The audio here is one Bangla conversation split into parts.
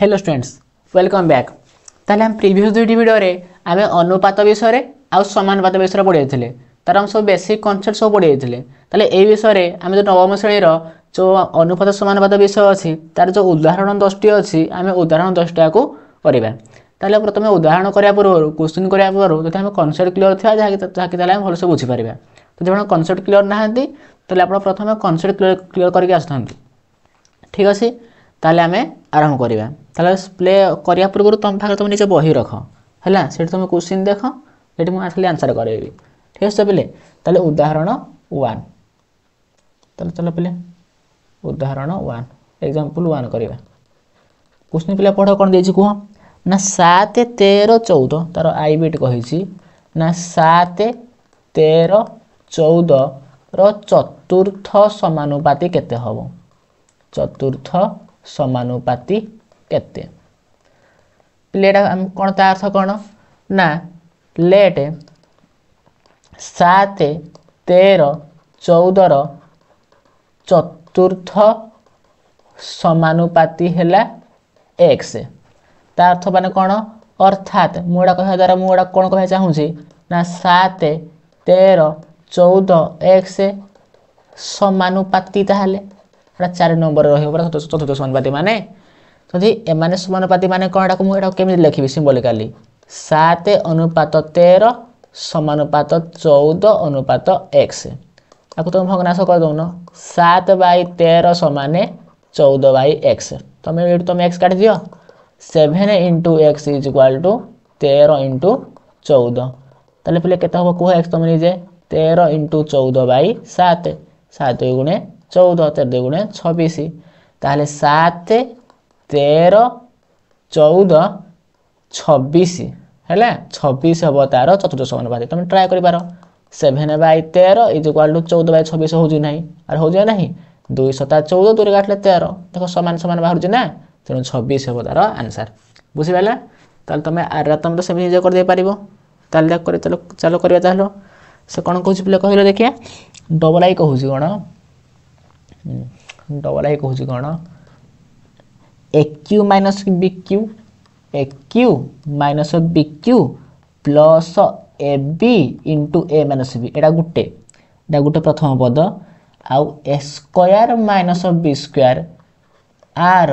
হ্যালো স্টুডেন্টস ওয়েলকম ব্যাক তাহলে আমি প্রিভিয়াস দুইটি ভিডিওরে আমি অনুপাত বিষয়ে আউ সমানুপাত বিষয়ে পড়ে যাইলে তার আমি সব বেসিক কনসেপ্ট সব পড়ে যাইলে তাহলে এই বিষয়ে আমি যে নবম শ্রেণীর যে অনুপাত সমানুপাত বিষয় অছি তার যে উদাহরণ দশটি অছি আমি উদাহরণ দশটাকে করা তাহলে প্রথমে উদাহরণ করা পূর্ব কোশ্চিন করা পূর্ব যদি আমি কনসেপ্ট ক্লিয়ার থাকা যা যাকে তাহলে আমি ভালসে বুঝিপারা তো যেমন কনসেপ্ট ক্লিয়ার না তাহলে আপনার প্রথমে কনসেপ্ট ক্লিয়ার করি আসতে ঠিক আছে ତାହେଲେ ଆମେ ଆରମ୍ଭ କରିବା ତାହେଲେ ପ୍ଲେ କରିବା ପୂର୍ବରୁ ତୁମ ପାଖରେ ତୁମେ ନିଜ ବହି ରଖ ହେଲା ସେଠି ତୁମେ କୋଶ୍ଚିନ୍ ଦେଖ ସେଠି ମୁଁ ଆସିଲେ ଆନ୍ସର୍ କରାଇବି ଠିକ୍ ଅଛି ପିଲେ ତାହେଲେ ଉଦାହରଣ ୱାନ୍ ତାହେଲେ ଚାଲ ପିଲେ ଉଦାହରଣ ୱାନ୍ ଏକ୍ଜାମ୍ପଲ୍ ୱାନ୍ କରିବା କୋଶ୍ଚିନ୍ ପିଲା ପଢ଼ କ'ଣ ଦେଇଛି କୁହ ନା ସାତ ତେର ଚଉଦ ତାର ଆଇ ବିଟ୍ କହିଛି ନା ସାତ ତେର ଚଉଦର ଚତୁର୍ଥ ସମାନୁପାତି କେତେ ହେବ ଚତୁର୍ଥ ସମାନୁପାତି କେତେ ପିଲେଟା କ'ଣ ତା ଅର୍ଥ କ'ଣ ନା ପ୍ଲେଟ୍ ସାତ ତେର ଚଉଦର ଚତୁର୍ଥ ସମାନୁପାତି ହେଲା ଏକ୍ସ ତା ଅର୍ଥ ମାନେ କ'ଣ ଅର୍ଥାତ୍ ମୁଁ ଏଇଟା କହିବା ଦ୍ୱାରା ମୁଁ ଏଇଟା କ'ଣ କହିବାକୁ ଚାହୁଁଛି ନା ସାତ ତେର ଚଉଦ ଏକ୍ସ ସମାନୁପାତି ତାହେଲେ ଏଇଟା ଚାରି ନମ୍ବରରେ ରହିବ ପରା ଚତୁର୍ଥ ସମାନପାତୀ ମାନେ ଯଦି ଏମାନେ ସମାନପାତୀ ମାନେ କ'ଣ ଏଟାକୁ ମୁଁ ଏଟାକୁ କେମିତି ଲେଖିବି ସିମ୍ବଲିକାଲି ସାତ ଅନୁପାତ ତେର ସମାନୁପାତ ଚଉଦ ଅନୁପାତ ଏକ୍ସ ତାକୁ ତୁମେ ଭଗ୍ନାଶ କରିଦେଉନ ସାତ ବାଇ ତେର ସମାନ ଚଉଦ ବାଇ ଏକ୍ସ ତୁମେ ଏଇଠୁ ତୁମେ ଏକ୍ସ କାଟିଦିଅ seven into X is equal to ତେର ଇଣ୍ଟୁ ଚଉଦ ତାହେଲେ ପିଲେ କେତେ ହେବ କୁହ ଏକ୍ସ ତୁମେ ନିଜେ ତେର ଇଣ୍ଟୁ ଚଉଦ ବାଇ ସାତ ସାତ ଗୁଣେ চৌদ তের দুগুণে ছবিশ তাহলে সাত তের চৌদ ছবিশ হ্যাঁ ছবিশ হব তার চতুর্থ সমানুপাতি তুমি ট্রাই করিপার সেভেন বাই তের ইজ ইকুয়াল টু চৌদ বাই ছবিশ হচ্ছে না আর হচ্ছে না দুই শতা চৌদ দুই কাটলে তের দেখ সমান সমান বাহুছে না তেমন ছবিশ হব তার আনসার বুঝিপার তাহলে তুমি আর তুমি তো সেমি নিজে করে পারিব তাহলে দেখ করে চাল করিবা তাহলে সে কোণ কହୁଛି ପିଲା କହିଲେ ଦେଖିବା ଡବଲ୍ ଆଇ କହୁଛି କ'ଣ ডবল আই কହୁଛି କ'ଣ A Q minus B Q A Q minus B Q plus A B into A minus B ଏଇଟା ଗୋଟେ ଏଇଟା ଗୋଟେ ପ୍ରଥମ ପଦ ଆଉ A square minus B square ଆର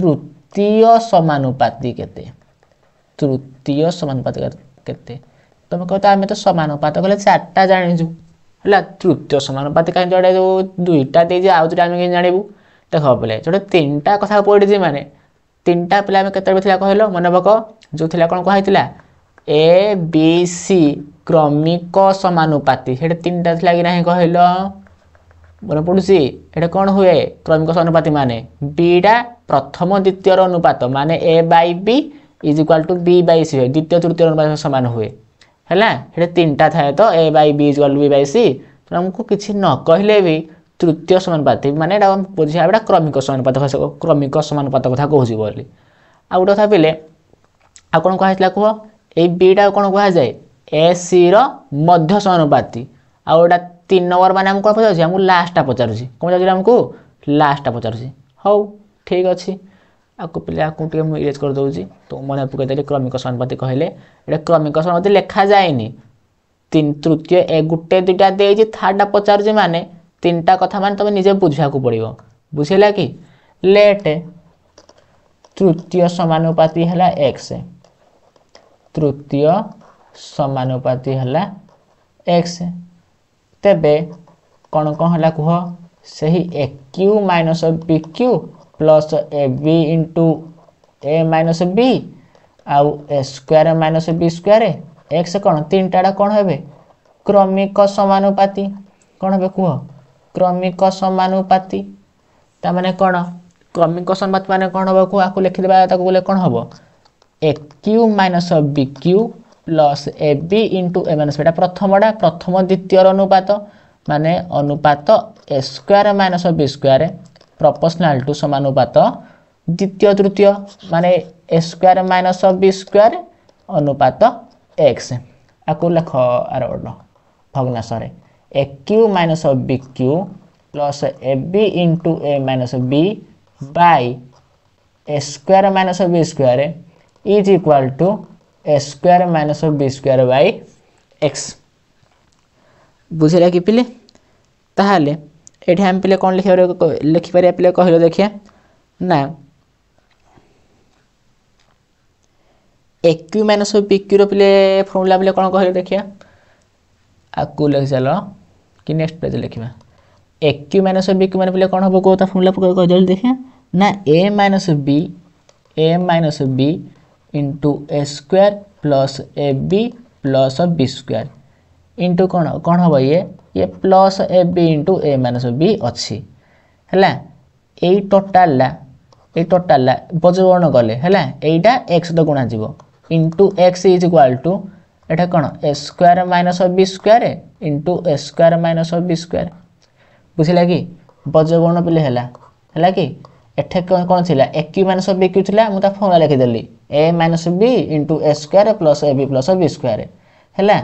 ତୃତୀୟ ସମାନୁପାତି କେତେ ତୃତୀୟ ସମାନୁପାତି କେତେ ତମେ କହିବ ଆମେ ତ ସମାନୁପାତ କହିଲେ ଚାରିଟା ଜାଣିଛୁ ହେଲା ତୃତୀୟ ସମାନୁପାତି କାହିଁକି ଯେଉଁଟା ଯେଉଁ ଦୁଇଟା ଦେଇଛି ଆଉ ଦୁଇଟା ଆମେ କେମିତି ଜାଣିବୁ ଦେଖ ବୋଲେ ଯେଉଁଟା ତିନିଟା କଥା ପଡ଼ିଛି ମାନେ ତିନିଟା ପିଲା ଆମେ କେତେବେଳେ ଥିଲା କହିଲ ମନେ ପକ ଯେଉଁ ଥିଲା କ'ଣ କୁହାହେଇଥିଲା ଏ ବି ସି କ୍ରମିକ ସମାନୁପାତି ସେଇଟା ତିନିଟା ଥିଲା କି ନାହିଁ କହିଲ ମନେ ପଡ଼ୁଛି ଏଇଟା କ'ଣ ହୁଏ କ୍ରମିକ ସମାନୁପାତି ମାନେ ବିଟା ପ୍ରଥମ ଦ୍ୱିତୀୟର ଅନୁପାତ ମାନେ A by B is equal to B by C ହୁଏ ଦ୍ୱିତୀୟ ତୃତୀୟ ଅନୁପାତ ସମାନ ହୁଏ ହେଲା ସେଠି ତିନିଟା ଥାଏ ତ A by B is equal B by C ତେଣୁ ଆମକୁ କିଛି ନ କହିଲେ ବି ତୃତୀୟ ସମାନପାତି ମାନେ ଏଇଟା ବୁଝିବା ଏଇଟା କ୍ରମିକ ସମାନପାତ କ୍ରମିକ ସମାନପାତ କଥା କହୁଛି ବୋଲି ଆଉ ଗୋଟେ କଥା ପିଲେ ଆଉ କ'ଣ କୁହାଯାଇଥିଲା କୁହ ଏଇ ବିଟା କ'ଣ କୁହାଯାଏ ଏ ସିର ମଧ୍ୟ ସମାନୁପାତି ଆଉ ଏଇଟା ତିନି ନମ୍ବର ମାନେ ଆମକୁ କ'ଣ ପଚାରୁଛି ଆମକୁ ଲାଷ୍ଟଟା ପଚାରୁଛି କ'ଣ ପଚାରୁଛି ଆମକୁ ଲାଷ୍ଟଟା ପଚାରୁଛି ହଉ ଠିକ୍ ଅଛି ଆକୁ ପିଲାକୁ ଟିକେ ମୁଁ ଇରେଜ୍ କରିଦେଉଛି ତ ମନେ ପକାଇଦେଲି କ୍ରମିକ ସମାନୁପାତିକ କହିଲେ ଏଇଟା କ୍ରମିକ ସମାନୁପାତି ଲେଖାଯାଏନି ତିନି ତୃତୀୟ ଏ ଗୋଟେ ଦୁଇଟା ଦେଇଛି ଥାର୍ଡ଼ଟା ପଚାରୁଛି ମାନେ ତିନିଟା କଥା ମାନେ ତୁମେ ନିଜେ ବୁଝିବାକୁ ପଡ଼ିବ ବୁଝିଲା କି ଲେଟ୍ ତୃତୀୟ সমানুপাতি হলা এক্স তৃতীয় সমানুপাতি হলা এক্স তেবে কোণ কোণ হলা কুহ সেই A cube minus B cube plus A B into A minus B आउ A square minus B square X कौन तीन टाटा कौन है क्रमिक सामानुपाति कौन है कह क्रमिक सामानुपाति मैंने कौन क्रमिक सम्पात मान कौन हम क्या लिखिद कौन हम A cube minus B cube plus A B into A minus बीटा प्रथमटा प्रथम द्वितीय अनुपात मान अनुपात A square minus B square proportional to সমানুপাত দ্বিতীয় তৃতীয় মানে A square minus of B square অনুপাত এক্স আকু লেখ আর অর্ড ভগ্নাশরে A cube minus of B cube plus A B into A minus of B by A square minus of B square is equal to A square minus of B square by X বুঝিলা কি পিলে তাহলে ଏଠି ଆମେ ପିଲା କ'ଣ ଲେଖିପାରିବା ଲେଖିପାରିବା ପିଲା କହିଲ ଦେଖିବା ନା ଏକ୍ୟୁ ମାଇନସ୍ ପିକ୍ୟୁର ପିଲେ ଫର୍ମୁଲା ପିଲେ କ'ଣ କହିଲେ ଦେଖିବା ଆକୁ ଲେଖିଚାଲ କି ନେକ୍ସଟ ପେଜ୍ ଲେଖିବା ଏକ୍ୟୁ ମାଇନସ୍ ବିକ୍ୟୁ ମାନେ ପିଲେ କ'ଣ ହେବ କେଉଁ ତା ଫର୍ମୁଲା ପକାଇ କହିଦେଲେ ଦେଖିବା ନା A minus B A minus B into A square plus A B plus B square into କ'ଣ କ'ଣ ହେବ ଇଏ ଇଏ plus A B into A minus B ଅଛି ହେଲା ଏଇ ଟୋଟାଲ୍ଟା ଏଇ ଟୋଟାଲ୍ଟା ବଜବଣ କଲେ ହେଲା ଏଇଟା ଏକ୍ସ ତ ଗୁଣାଯିବ into X is equal to ଏଇଟା କ'ଣ ଏ ସ୍କୋୟାର ମାଇନସ୍ ବି ସ୍କୋୟାର ଇଣ୍ଟୁ ଏ ସ୍କୋୟାର ମାଇନସ୍ ବି ସ୍କୋୟାର ବୁଝିଲା କି ବଜବଣ ବୋଲି ହେଲା ହେଲା କି ଏଠି କ'ଣ ଥିଲା A Q minus B cube ଥିଲା ମୁଁ ତା ଫର୍ମୁଲା ଲେଖିଦେଲି A minus B into A square plus A B plus B square ହେଲା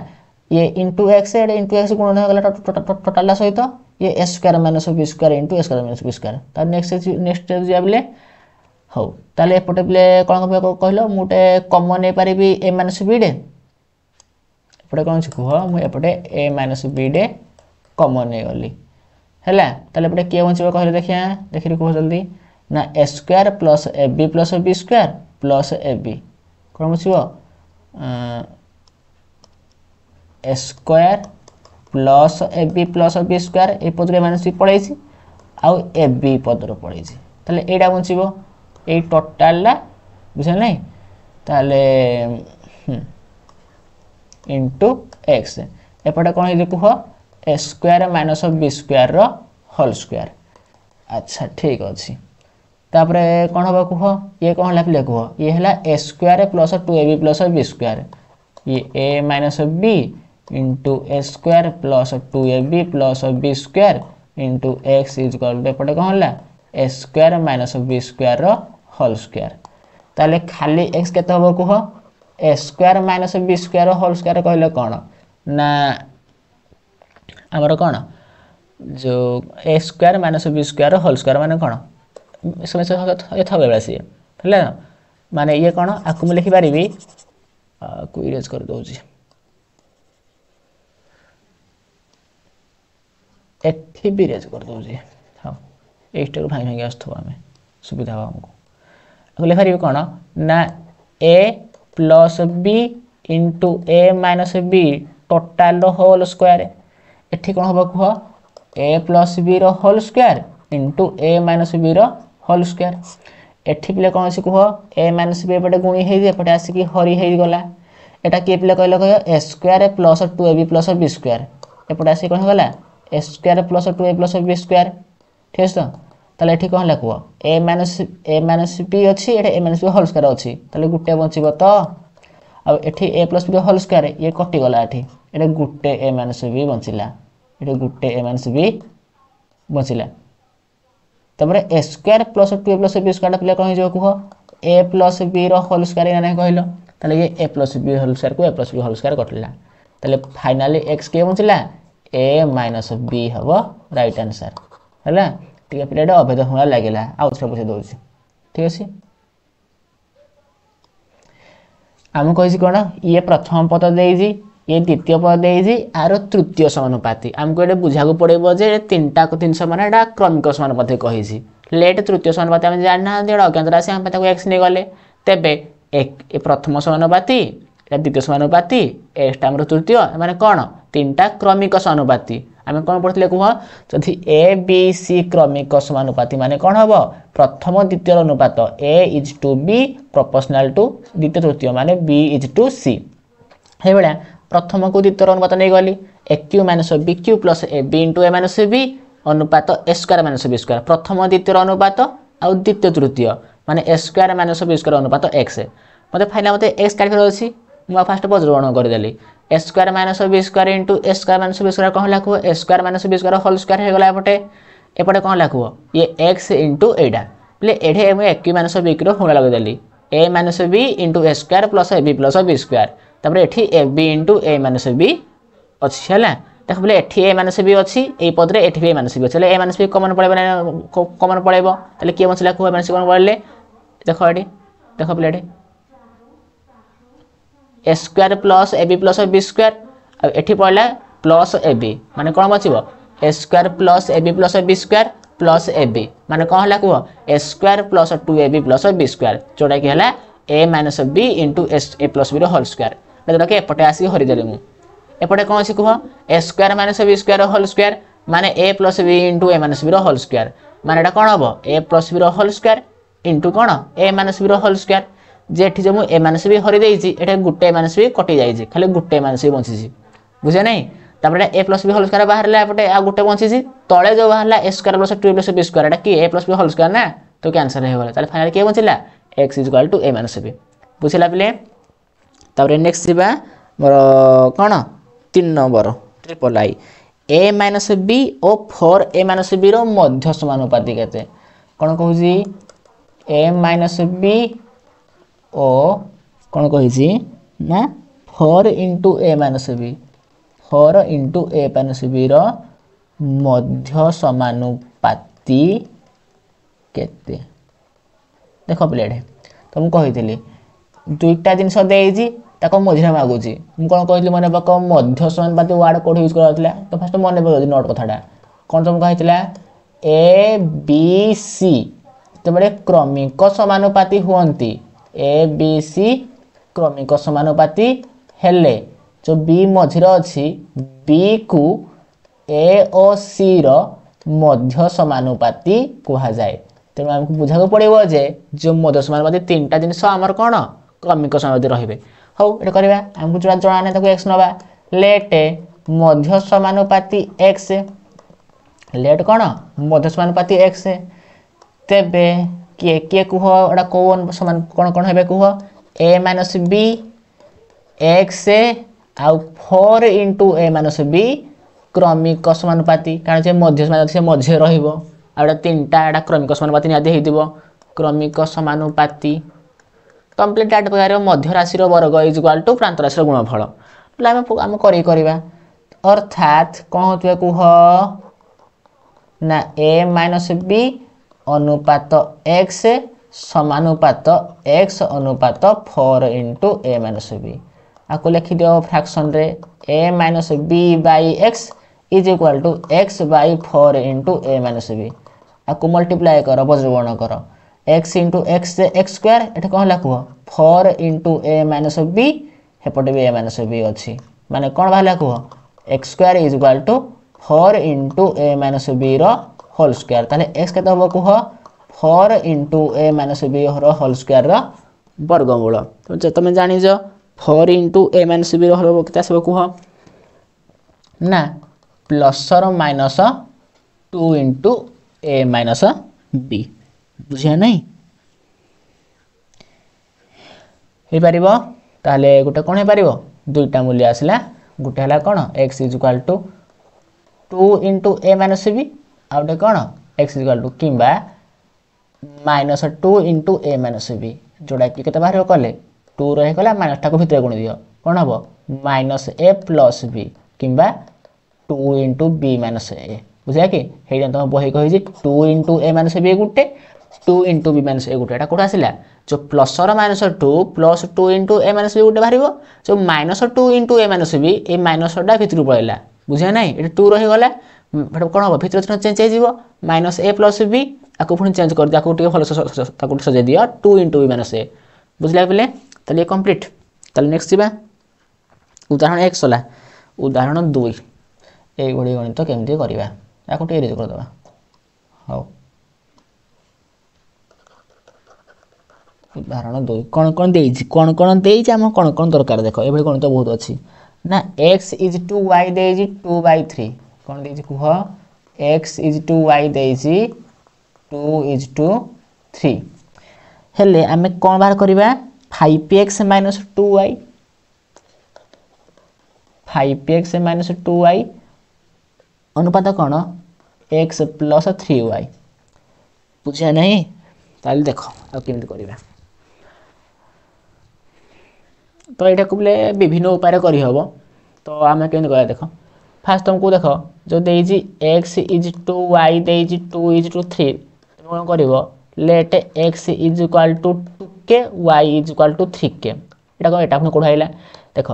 ये इंटू एक्स एड इंटू एक्स गुणन हो गला टोटाल सहित ये एस square minus B square into A square minus B square तार नेक्स्ट नेक्स्ट जा बोले ହଉ ତାହେଲେ ଏପଟେ ପିଲେ କ'ଣ କହିଲ ମୁଁ ଗୋଟେ କମନ୍ ନେଇପାରିବି ଏ ମାଇନସ୍ ବି ଡେ ଏପଟେ କ'ଣ ଅଛି କୁହ ମୁଁ ଏପଟେ ଏ ମାଇନସ୍ ବି ଡେ କମନ୍ ନେଇଗଲି ହେଲା ତାହେଲେ ଏପଟେ କିଏ ବଞ୍ଚିବ କହିଲେ ଦେଖିବା ଦେଖିକି କୁହ ଜଲ୍ଦି ନା A square plus A B plus B square plus A B କ'ଣ ବଞ୍ଚିବ square plus A B plus B square এই পদরে মাইনস বি পড়াইছি আউ এ বি পদর পড়াইছি তাহলে এইটা বঞ্চিব এই টোটালটা বুঝলেন নাই তাহলে ইন্টু এক্স এপটে কোণ হয়েছে কুহ এ square minus B square whole square আচ্ছা ঠিক আছে তাপরে কোণ হব কুহ ইয়ে কোণ হল পিলা কুহ ইয়ে হল A square plus two A B plus B square ইয়ে A minus B into A square plus two A B plus B square into X is equal to एपटे कौन है A square minus B square whole square ताले खाली एक्स केत हम कह ए square minus B square whole square कहले कौन ना आमर कौन जो A square minus B square whole square मैंने कौन यथाबेला सी है माने ये कौन आपको मुझे लिखिपर को इरेज कर दूसरी एथि रेज करदे हाँ ଏକ୍ସଟାକୁ ଭାଙ୍ଗି ଭାଙ୍ଗି ଆସୁଥିବ ଆମେ ସୁବିଧା ହେବ ଆମକୁ ଆକୁ ଲେଖାଯିବ କ'ଣ ନା ଏ ପ୍ଲସ୍ ବି ଇଣ୍ଟୁ ଏ ମାଇନସ୍ ବି ଟୋଟାଲ୍ର ହୋଲ୍ ସ୍କୋୟାର୍ ଏଠି କ'ଣ ହେବ କୁହ ଏ ପ୍ଲସ୍ ବିର ହୋଲ୍ ସ୍କୋୟାର୍ ଇଣ୍ଟୁ ଏ ମାଇନସ୍ ବିର ହୋଲ୍ ସ୍କୋୟାର୍ ଏଠି ପିଲା କ'ଣ ଅଛି କୁହ ଏ ମାଇନସ୍ ବି ଏପଟେ ଗୁଣି ହେଇଛି ଏପଟେ ଆସିକି ହରି ହେଇଗଲା ଏଇଟା କିଏ ପିଲା କହିଲେ କହିବ A square plus two A B plus B square ଏପଟେ ଆସିକି କ'ଣ ହେଇଗଲା A square plus two A plus B square ঠিক আছে তো তাহলে এটি କ'ଣ ଲେଖିବ ଏ ମାଇନସ୍ ଏ ମାଇନସ୍ ବି ଅଛି ଏଠି A minus B whole square ଅଛି ତାହେଲେ ଗୋଟେ ବଞ୍ଚିବ ତ ଆଉ ଏଠି A plus B whole square ଇଏ କଟିଗଲା ଏଠି ଏଠି ଗୋଟେ ଏ ମାଇନସ୍ ବି ବଞ୍ଚିଲା ଏଠି ଗୋଟେ ଏ ମାଇନସ୍ ବି ବଞ୍ଚିଲା ତାପରେ A square plus two A plus B ସ୍କୋୟାର୍ଟା ପିଲା କ'ଣ ହେଇଯିବ କୁହ ଏ ପ୍ଲସ୍ ବିର ହୋଲ୍ ସ୍କୋୟାର୍ ଏଇନା ନାହିଁ କହିଲ ତାହେଲେ ଇଏ ଏ ପ୍ଲସ୍ ବି ହୋଲ୍ ସ୍କୋୟାର୍କୁ A plus B whole square କଟିଲା ତାହେଲେ ଫାଇନାଲି ଏକ୍ସ କିଏ ବଞ୍ଚିଲା ए माइनस अफ बी हम रईट आनसर है टे पिलाटा अभेद हुआ लगे आउथ बुझे दौर ठीक अच्छे आम कही कौन ये प्रथम पद दे ये দ্বিতীয় পদ দিয়েছি আর তৃতীয় সমানুপাতি আমি এটা বুঝাকে পড়ব যে তিনটা জিনিস মানে এটা ক্রমিক সমানুপাতি কহিছি লেট তৃতীয় সমানুপাতি আমি জানি না এটা অজ্ঞাত রাশি আমি তাকে এক্স নিয়ে গলে তেবে প্রথম সমানুপাতি এটা দ্বিতীয় সমানুপাতি এক্সটা আমার তৃতীয় মানে কোণ তিনটা ক্রমিক সমানুপাতি আমি କ'ଣ ପଢ଼ିଥିଲେ କୁହ ଯଦି ଏ ବି ସି କ୍ରମିକ ସମାନୁପାତି ମାନେ କ'ଣ ହେବ ପ୍ରଥମ ଦ୍ୱିତୀୟର ଅନୁପାତ A is to B proportional to ଦ୍ୱିତୀୟ ତୃତୀୟ ମାନେ ବି ଇଜ୍ ଟୁ ସି ସେଇଭଳିଆ ପ୍ରଥମକୁ ଦ୍ୱିତୀୟର ଅନୁପାତ ନେଇଗଲି A Q minus B Q plus A B into A minus B ଅନୁପାତ A square minus B square ପ୍ରଥମ ଦ୍ୱିତୀୟର ଅନୁପାତ ଆଉ ଦ୍ୱିତୀୟ ତୃତୀୟ ମାନେ A square minus B square ଅନୁପାତ ଏକ୍ସ ମୋତେ ଫାଇନାଲ୍ ମୋତେ ଏକ୍ସ କାଢ଼ିବାର ଅଛି ମୁଁ ଫାଷ୍ଟ ବଜ୍ରଗଣ କରିଦେଲି A square minus B square into A square minus B square କ'ଣ ହେଲା A square minus B square whole square ହେଇଗଲା ଏପଟେ ଏପଟେ କ'ଣ ହେଲା କୁହ ଇଏ ଏକ୍ସ ଇଣ୍ଟୁ ଏଇଟା ବୋଲେ ଏଠି ମୁଁ ଏ କ୍ୟୁ ମାଇନସ୍ ବିକ୍ର ହୁଣା ଲଗାଇଦେଲି A minus B into A square plus A B plus B square ତାପରେ ଏଠି ଏ ବି ଇଣ୍ଟୁ ଏ ମାଇନସ୍ ବି ଅଛି ହେଲା ଦେଖ ବୋଲେ ଏଠି ଏ ମାଇନସ୍ ବି ଅଛି ଏଇ ପଦରେ ଏଠି ବି ଏ ମାଇନସ୍ ବି ଅଛି ହେଲେ ଏ ମାଇନସ୍ ବି କମନ୍ ପଳେଇବ ନା କମନ୍ ପଳେଇବ ତାହେଲେ କିଏ ବଞ୍ଚିଲା କୁହ ଏ ମାଇନସ୍ କମନ୍ ପଳେଇଲେ ଦେଖ ଏଠି ଦେଖ ବୋଲେ ଏଠି A square plus A B plus B square एटी पड़ा प्लस ए बी मान कौन बच A square plus A B plus B square plus A B मान कौन है कह A square plus two A B plus B square जोटा कि है ए माइनस बी इंटु एस A plus B whole square जोटा कि एपटे आसिक हरिदेली मुझे कौन अच्छी कह A square minus B square whole square मान A plus B into A minus B whole square मान यहाँ कौन हम A plus B whole square into कौन A minus B whole square যে এটি যে মু এ মানুষ বি হরি দেইছি এটা গুটে মানুষ বি কটি যাইছি খালি গুটে মানুষ বি বঞ্চিছি বুঝে নাই তারপরে A plus B whole square বাহারা এপটে আর গোটে বঞ্চিছি তলে যে বাহারা A square plus two plus B square এটা কি A plus B whole square না তো ক্যানসেল হয়ে গেল তাহলে ফাইনাল কি বঞ্চিলা X is equal to A minus B বুঝিলা পিলে তারপরে নেক্সট যা মোর কোণ তিন number triple I A minus B ও ফোর এ মাইনস বির মধ্য সমানুপাতি কেতে কোণ কুচি এ মাইনস বি ଓ କ'ଣ କହିଛି ନା ଫର୍ ଇଣ୍ଟୁ ଏ ମାଇନସ୍ ବି ଫର୍ ଇଣ୍ଟୁ ଏ ମାଇନସ୍ ବିର ମଧ୍ୟ ସମାନୁପାତି କେତେ ଦେଖ ପିଲାଟେ ତ ମୁଁ କହିଥିଲି ଦୁଇଟା ଜିନିଷ ଦେଇଛି ତାକୁ ମଝିରେ ମାଗୁଛି ମୁଁ କ'ଣ କହିଥିଲି ମନେ ପକ ମଧ୍ୟ ସମାନୁପାତି ୱାର୍ଡ଼ କେଉଁଠି ୟୁଜ୍ କରାଯାଉଥିଲା ତ ଫାଷ୍ଟ ମନେ ପକାଉଛି ନୋଟ୍ କଥାଟା କ'ଣ ତୁମକୁ କହିଥିଲା ଏ ବି ସି ଯେତେବେଳେ କ୍ରମିକ ସମାନୁପାତି ହୁଅନ୍ତି ଏ ବି ସି କ୍ରମିକ ସମାନୁପାତି ହେଲେ ଯେଉଁ ବି ମଝିରେ ଅଛି ବିକୁ ଏ ଓ ସିର ମଧ୍ୟ ସମାନୁପାତି କୁହାଯାଏ ତେଣୁ ଆମକୁ ବୁଝିବାକୁ ପଡ଼ିବ ଯେ ଯେଉଁ ମଧ୍ୟ ସମାନୁପାତି ତିନିଟା ଜିନିଷ ଆମର କ'ଣ କ୍ରମିକ ସମାନୁପାତି ରହିବେ ହଉ ଏଇଟା କରିବା ଆମକୁ ଯେଉଁଟା ଜଣା ନାହିଁ ତାକୁ ଏକ୍ସ ନେବା ଲେଟ୍ ମଧ୍ୟ ସମାନୁପାତି ଏକ୍ସ লেট কোণ মধ্যসমানুপাতি এক্স তেবে କିଏ କିଏ କୁହ ଏଇଟା କେଉଁ ସମାନ କ'ଣ କ'ଣ ହେବେ କୁହ ଏ ମାଇନସ୍ ବି ଏକ୍ସ ଆଉ ଫୋର୍ ଇଣ୍ଟୁ ଏ ମାଇନସ୍ ବି କ୍ରମିକ ସମାନୁପାତି କାରଣ ଯେ ମଧ୍ୟ ସମାନୁପାତି ସେ ମଝିରେ ରହିବ ଆଉ ଏଇଟା ତିନିଟା ଏଇଟା କ୍ରମିକ ସମାନୁପାତି ନିହାତି ହେଇଥିବ କ୍ରମିକ ସମାନୁପାତି କମ୍ପ୍ଲିଟ୍ ଡାଟ ପ୍ରକାର ମଧ୍ୟ ରାଶିର ବର୍ଗ ଇଜ୍ ଇକ୍ୱାଲ୍ ଟୁ ପ୍ରାନ୍ତ ରାଶିର ଗୁଣଫଳ ବୋଲେ ଆମେ ଆମେ କରିକି କରିବା ଅର୍ଥାତ୍ କ'ଣ ହେଉଥିବ କୁହ ନା ଏ ମାଇନସ୍ ବି ଅନୁପାତ ଏକ୍ସ ସମାନୁପାତ ଏକ୍ସ ଅନୁପାତ ଫୋର୍ ଇଣ୍ଟୁ ଏ ମାଇନସ୍ ବି ଆକୁ ଲେଖିଦିଅ ଫ୍ରାକ୍ସନ୍ରେ A minus B by X is equal to X by four into A minus B ଆକୁ ମଲ୍ଟିପ୍ଲାଏ କର ବଜବଣ କର X into X X square ଏଠି କ'ଣ ହେଲା କୁହ ଫୋର୍ ଇଣ୍ଟୁ ଏ ମାଇନସ୍ ବି ସେପଟେ ବି ଏ ମାଇନସ୍ ବି ଅଛି ମାନେ କ'ଣ ବାହାରିଲା କୁହ X square is equal to four into A minus ବିର হোল স্কোয়ার তাহলে এক্স কেতে হব কুহ ফোর ইন্টু এ মাইনস বির হোল স্কোয়ার বর্গমূল তুমি জাণিছ ফোর ইন্টু এ মাইনস বির হোল কেতে আসব কুহ ନା ପ୍ଲସ୍ର ମାଇନସ୍ ଟୁ ଇଣ୍ଟୁ ଏ ମାଇନସ୍ ବି ବୁଝିବା ନାହିଁ ହେଇପାରିବ ତାହେଲେ ଗୋଟେ କ'ଣ ହେଇପାରିବ ଦୁଇଟା ମୂଲ୍ୟ ଆସିଲା ଗୋଟେ ହେଲା କ'ଣ X is equal to two into A minus B ଆଉ ଗୋଟେ କ'ଣ ଏକ୍ସ ଇକ୍ୱାଲ୍ ଟୁ କିମ୍ବା ମାଇନସ୍ ଟୁ ଇଣ୍ଟୁ ଏ ମାଇନସ୍ ବି ଯେଉଁଟାକି କେତେ ବାହାରିବ କଲେ ଟୁ ରହିଗଲା ମାଇନସ୍ଟାକୁ ଭିତରେ ଗୁଣି ଦିଅ କ'ଣ ହେବ ମାଇନସ୍ ଏ ପ୍ଲସ୍ ବି କିମ୍ବା two into B minus A ବୁଝିଲା କି ହେଇଟା ତୁମ ବହି କହିଛି ଟୁ ଇଣ୍ଟୁ ଏ ମାଇନସ୍ ବି ଗୋଟେ two into B minus A ଗୋଟେ ଏଇଟା କେଉଁଠୁ ଆସିଲା ଯେଉଁ ପ୍ଲସ୍ର minus two plus two into ଏ ମାଇନସ୍ ବି ଗୋଟେ ବାହାରିବ ଯେଉଁ minus two into A minus B A ମାଇନସ୍ଟା ଭିତରକୁ ପଳେଇଲା ବୁଝିଲା ନାହିଁ ଏଇଟା ଟୁ ରହିଗଲା ସେଇଟା କ'ଣ ହେବ ଭିତର ଚିହ୍ନ ଚେଞ୍ଜ ହେଇଯିବ ମାଇନସ୍ ଏ ପ୍ଲସ୍ ବି ଆକୁ ପୁଣି ଚେଞ୍ଜ କରି ତାକୁ ଟିକେ ଭଲ ତାକୁ ଟିକେ ସଜାଇ ଦିଅ two into B minus A ବୁଝିଲା ପିଲେ ତାହେଲେ ଇଏ କମ୍ପ୍ଲିଟ୍ ତାହେଲେ ନେକ୍ସଟ ଯିବା ଉଦାହରଣ ଏକ ସଲା ଉଦାହରଣ ଦୁଇ ଏଇଭଳି ଗଣିତ କେମିତି କରିବା ଆକୁ ଟିକେ ରେଜ୍ କରିଦେବା ହଉ ଉଦାହରଣ ଦୁଇ କ'ଣ କ'ଣ ଦେଇଛି କ'ଣ କ'ଣ ଦେଇଛି ଆମକୁ କ'ଣ କ'ଣ ଦରକାର ଦେଖ ଏଭଳି ଗଣିତ ବହୁତ ଅଛି ନା ଏକ୍ସ ଇଜ୍ ଟୁ ୱାଇ ଦେଇଛି ଟୁ ବାଇ ଥ୍ରୀ କ'ଣ ଦେଇଛି କୁହ ଏକ୍ସ ଇଜ୍ ଟୁ ୱାଇ ଦେଇଛି ଟୁ ଇଜ୍ ଟୁ থ্রি হলে আমি কম বাহার করা five X minus two Y five X minus two Y অনুপাত কোণ এক্স প্লস থ্রি ওয়াই বুঝা না তাহলে দেখ আমি করা তো এটা বলে বিভিন্ন উপায়ে করি হব তো আমি কেমি করা দেখ ফার্স্ট তুমি দেখ ଯେଉଁ ଦେଇଛି ଏକ୍ସ ଇଜ୍ ଟୁ ୱାଇ ଦେଇଛି ଟୁ ଇଜ୍ ଟୁ ଥ୍ରୀ ତୁମେ କ'ଣ କରିବ let X is equal to two K Y is equal to three K ଏଇଟା କ'ଣ ଏଇଟା ପୁଣି କେଉଁଠୁ ଆଇଲା ଦେଖ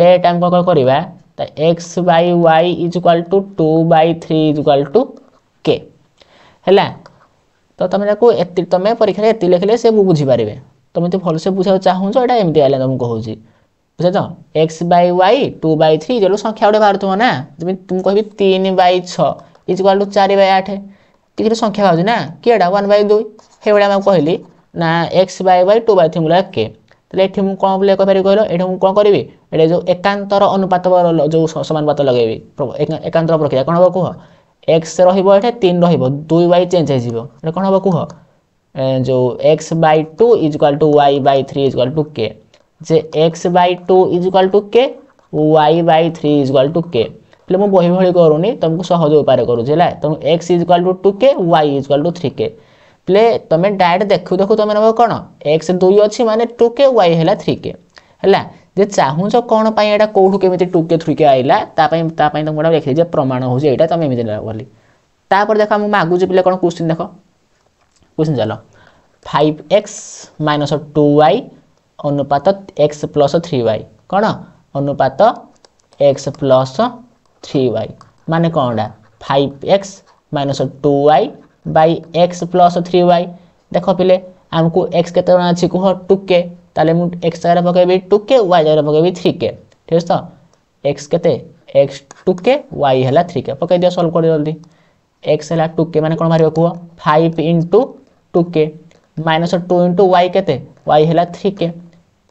ଲେଟ୍ ଆମେ କ'ଣ କରିବା ତ X by Y is equal to two by three is equal to K ହେଲା ତ ତୁମେ ତାକୁ ଏତିକି ତୁମେ ପରୀକ୍ଷାରେ ଏତିକି ଲେଖିଲେ ସେ ବୁଝିପାରିବେ ତୁମେ ଯଦି ଭଲସେ ବୁଝିବାକୁ ଚାହୁଁଛ ଏଇଟା ଏମିତି ଆଇଲା ତୁମକୁ କହୁଛି বুঝেছ X by Y two by three যেগুলো সংখ্যা ଗୋଟେ ବାହାରୁଥିବ ନା ଯେମିତି ମୁଁ କହିବି ତିନି ବାଇ ଛଅ ଇଜ୍ୱାଲ୍ ଟୁ ଚାରି ବାଇ ଆଠ କିଛି ଗୋଟେ ସଂଖ୍ୟା ବାହାରୁଛି ନା କିଏଟା ୱାନ୍ ବାଇ ଦୁଇ ସେଇଭଳିଆ ମୁଁ କହିଲି ନା X by Y two by three ମୁଁ କେ ତାହେଲେ ଏଠି ମୁଁ କ'ଣ ବୋଲି କହିପାରିବି କହିଲ ଏଠି ମୁଁ କ'ଣ କରିବି ଏଠି ଯେଉଁ ଏକାନ୍ତର ଅନୁପାତ ଯେଉଁ ସମାନପାତ ଲଗାଇବି ଏକାନ୍ତର ପ୍ରକ୍ରିୟା କ'ଣ ହେବ କୁହ এক্স রহব এটা তিন রহব দুই ওয়াই চেঞ্জ হয়ে এটা কোণ হব কুহ যে x by two is equal to Y by three is equal to K যে x by two is equal to K Y by three is equal to K ହେଲେ ମୁଁ ବହିଭଳି କରୁନି ତୁମକୁ ସହଜ ଉପାୟରେ କରୁଛି ହେଲା ତେଣୁ X is equal to two K Y is equal to three K ହେଲେ ତୁମେ ଡାଇରେକ୍ଟ ଦେଖୁ ଦେଖୁ ତୁମେ ନେବ କ'ଣ ଏକ୍ସ ଦୁଇ ଅଛି ମାନେ ଟୁ କେ ୱାଇ ହେଲା ଥ୍ରୀ କେ ହେଲା ଯେ ଚାହୁଁଛ କ'ଣ ପାଇଁ ଏଇଟା କେଉଁଠୁ କେମିତି ଟୁ କେ ଥ୍ରୀ କେ ଆଇଲା ତା ପାଇଁ ତା ପାଇଁ ତୁମକୁ ଗୋଟେ ଲେଖିଦେଇଛି ପ୍ରମାଣ ହେଉଛି ଏଇଟା ତୁମେ ଏମିତି ନେବ ବୋଲି ତାପରେ ଦେଖ ଆମକୁ ମାଗୁଛି ପିଲା କ'ଣ କୋଶ୍ଚିନ୍ ଦେଖ କୋଶ୍ଚିନ୍ ଚାଲ five x minus two y अनुपात एक्स प्लस थ्री वाई कौन अनुपात एक्स प्लस थ्री वाई मान कौन five x minus two y by x plus three y देख पे आमको एक्स के कह टू के एक्स जगह पक टू के वाई जगह पक थ्री के ठीक है तो एक्स के एक्स टू के वाई है थ्री के पकई दि सल्व कर जल्दी एक्स है टू के मैंने कौन मार कह five into two k minus two into y के वाई है थ्री के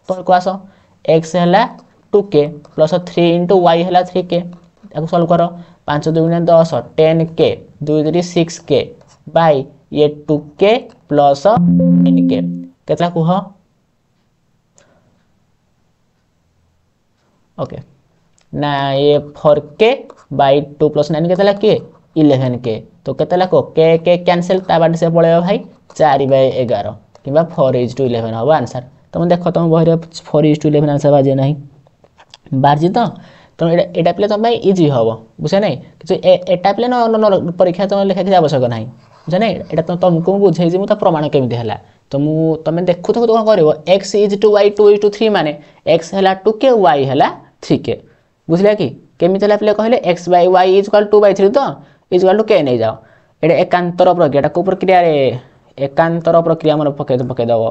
तो कहस एक्स है two k plus three into y है थ्री के सल्व कर पांच दुगुणा दस टेन के दुई दुरी सिक्स के बै ये टू के प्लस तीन के कत कह ओके ना ये फोर के बै टू प्लस नाइन के किए इलेवेन के तो के कैनसल ताबाट से पलब भाई चार बै एगार किंवा फोर इज टू इलेवेन हम आंसर ତୁମେ ଦେଖ ତୁମ ବହିରେ four is to eleven answer ବାଜେ ନାହିଁ ବାହାରିଛି ତ ତେଣୁ ଏଇଟା ଏଇଟା ପିଲେ ତୁମ ପାଇଁ ଇଜି ହେବ ବୁଝେ ନାହିଁ କିନ୍ତୁ ଏଇଟା ପିଲେ ପରୀକ୍ଷା ତୁମେ ଲେଖା କିଛି ଆବଶ୍ୟକ ନାହିଁ ବୁଝେ ନାହିଁ ଏଇଟା ତୁମକୁ ମୁଁ ବୁଝେଇଛି ମୁଁ ତା ପ୍ରମାଣ କେମିତି ହେଲା ତ ମୁଁ ତୁମେ ଦେଖୁ ଦେଖୁ କ'ଣ କରିବ x is to y two is to three ମାନେ ଏକ୍ସ ହେଲା ଟୁ କେ ୱାଇ ହେଲା ଥ୍ରୀ କେ ବୁଝିଲା କି କେମିତି ହେଲା ପିଲେ କହିଲେ x by Y is equal two by three ତ ଇଜ୍ କଲ୍ ଟୁ କେ ନେଇଯାଅ ଏଇଟା ଏକାନ୍ତର ପ୍ରକ୍ରିୟା ଏଇଟା କେଉଁ ପ୍ରକ୍ରିୟାରେ ଏକାନ୍ତର ପ୍ରକ୍ରିୟା ଆମର ପକେଇ ପକେଇଦେବ